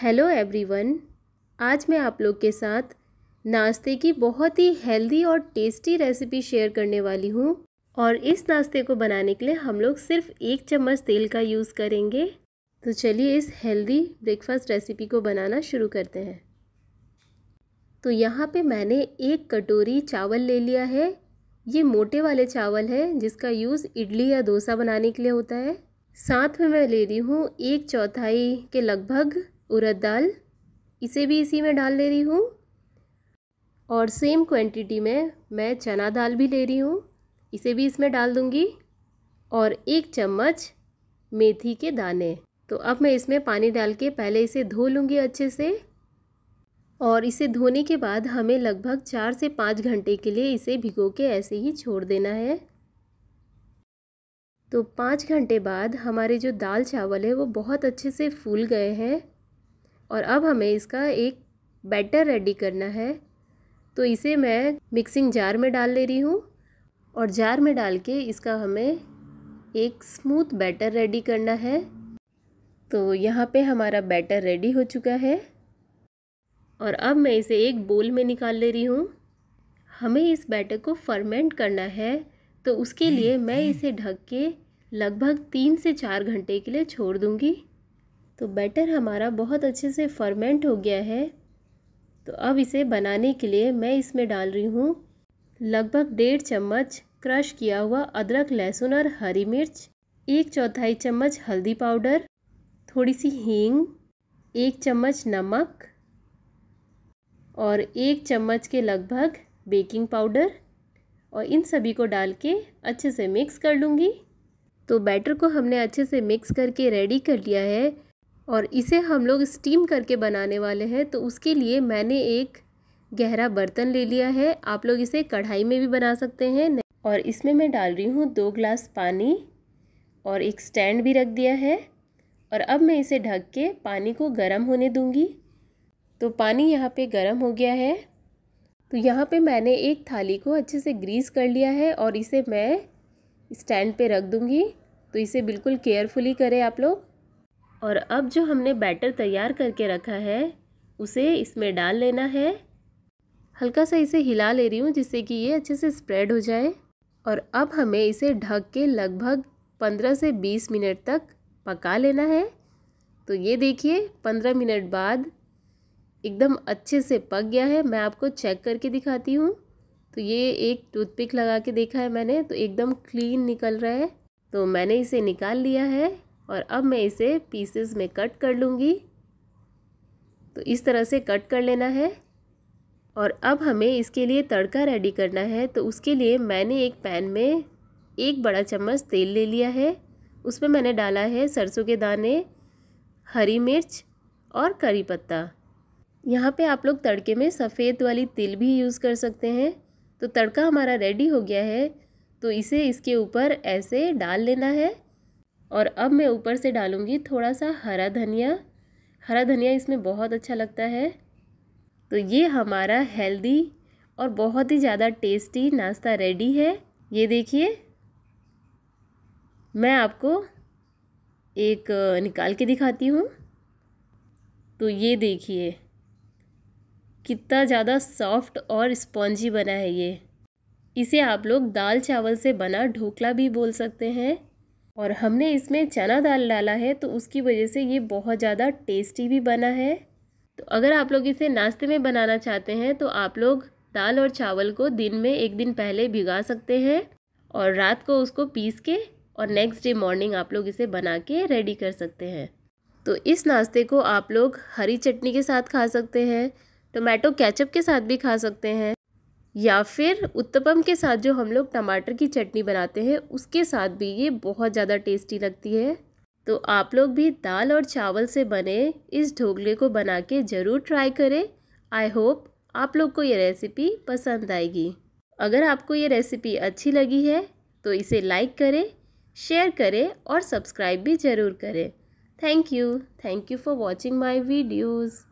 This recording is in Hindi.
हेलो एवरीवन आज मैं आप लोग के साथ नाश्ते की बहुत ही हेल्दी और टेस्टी रेसिपी शेयर करने वाली हूँ और इस नाश्ते को बनाने के लिए हम लोग सिर्फ एक चम्मच तेल का यूज़ करेंगे तो चलिए इस हेल्दी ब्रेकफास्ट रेसिपी को बनाना शुरू करते हैं तो यहाँ पे मैंने एक कटोरी चावल ले लिया है ये मोटे वाले चावल है जिसका यूज़ इडली या डोसा बनाने के लिए होता है साथ में मैं ले रही हूँ एक चौथाई के लगभग उरद दाल इसे भी इसी में डाल ले रही हूँ और सेम क्वांटिटी में मैं चना दाल भी ले रही हूँ इसे भी इसमें डाल दूँगी और एक चम्मच मेथी के दाने तो अब मैं इसमें पानी डाल के पहले इसे धो लूँगी अच्छे से और इसे धोने के बाद हमें लगभग चार से पाँच घंटे के लिए इसे भिगो के ऐसे ही छोड़ देना है तो पाँच घंटे बाद हमारे जो दाल चावल है वो बहुत अच्छे से फूल गए हैं और अब हमें इसका एक बैटर रेडी करना है तो इसे मैं मिक्सिंग जार में डाल ले रही हूँ और जार में डाल के इसका हमें एक स्मूथ बैटर रेडी करना है तो यहाँ पे हमारा बैटर रेडी हो चुका है और अब मैं इसे एक बोल में निकाल ले रही हूँ हमें इस बैटर को फर्मेंट करना है तो उसके लिए मैं इसे ढक के लगभग तीन से चार घंटे के लिए छोड़ दूँगी तो बैटर हमारा बहुत अच्छे से फर्मेंट हो गया है तो अब इसे बनाने के लिए मैं इसमें डाल रही हूँ लगभग डेढ़ चम्मच क्रश किया हुआ अदरक लहसुन और हरी मिर्च एक चौथाई चम्मच हल्दी पाउडर थोड़ी सी हींग एक चम्मच नमक और एक चम्मच के लगभग बेकिंग पाउडर और इन सभी को डाल के अच्छे से मिक्स कर लूँगी तो बैटर को हमने अच्छे से मिक्स करके रेडी कर लिया है और इसे हम लोग स्टीम करके बनाने वाले हैं तो उसके लिए मैंने एक गहरा बर्तन ले लिया है आप लोग इसे कढ़ाई में भी बना सकते हैं और इसमें मैं डाल रही हूँ दो ग्लास पानी और एक स्टैंड भी रख दिया है और अब मैं इसे ढक के पानी को गर्म होने दूँगी तो पानी यहाँ पे गर्म हो गया है तो यहाँ पे मैंने एक थाली को अच्छे से ग्रीस कर लिया है और इसे मैं स्टैंड पे रख दूँगी तो इसे बिल्कुल केयरफुली करें आप लोग और अब जो हमने बैटर तैयार करके रखा है उसे इसमें डाल लेना है हल्का सा इसे हिला ले रही हूँ जिससे कि ये अच्छे से स्प्रेड हो जाए और अब हमें इसे ढक के लगभग पंद्रह से बीस मिनट तक पका लेना है तो ये देखिए पंद्रह मिनट बाद एकदम अच्छे से पक गया है मैं आपको चेक करके दिखाती हूँ तो ये एक टूथपिक लगा के देखा है मैंने तो एकदम क्लीन निकल रहा है तो मैंने इसे निकाल लिया है और अब मैं इसे पीसेस में कट कर लूँगी तो इस तरह से कट कर लेना है और अब हमें इसके लिए तड़का रेडी करना है तो उसके लिए मैंने एक पैन में एक बड़ा चम्मच तेल ले लिया है उसमें मैंने डाला है सरसों के दाने हरी मिर्च और करी पत्ता यहाँ पे आप लोग तड़के में सफ़ेद वाली तिल भी यूज़ कर सकते हैं तो तड़का हमारा रेडी हो गया है तो इसे इसके ऊपर ऐसे डाल लेना है और अब मैं ऊपर से डालूँगी थोड़ा सा हरा धनिया हरा धनिया इसमें बहुत अच्छा लगता है तो ये हमारा हेल्दी और बहुत ही ज़्यादा टेस्टी नाश्ता रेडी है ये देखिए मैं आपको एक निकाल के दिखाती हूँ तो ये देखिए कितना ज़्यादा सॉफ्ट और स्पॉन्जी बना है ये इसे आप लोग दाल चावल से बना ढोकला भी बोल सकते हैं और हमने इसमें चना दाल डाला है तो उसकी वजह से ये बहुत ज़्यादा टेस्टी भी बना है तो अगर आप लोग इसे नाश्ते में बनाना चाहते हैं तो आप लोग दाल और चावल को दिन में एक दिन पहले भिगा सकते हैं और रात को उसको पीस के और नेक्स्ट डे मॉर्निंग आप लोग इसे बना के रेडी कर सकते हैं तो इस नाश्ते को आप लोग हरी चटनी के साथ खा सकते हैं टोमेटो कैचअप के साथ भी खा सकते हैं या फिर उत्तपम के साथ जो हम लोग टमाटर की चटनी बनाते हैं उसके साथ भी ये बहुत ज़्यादा टेस्टी लगती है तो आप लोग भी दाल और चावल से बने इस ढोगले को बना के ज़रूर ट्राई करें आई होप आप लोग को ये रेसिपी पसंद आएगी अगर आपको ये रेसिपी अच्छी लगी है तो इसे लाइक करें शेयर करें और सब्सक्राइब भी ज़रूर करें thank you thank you for watching my videos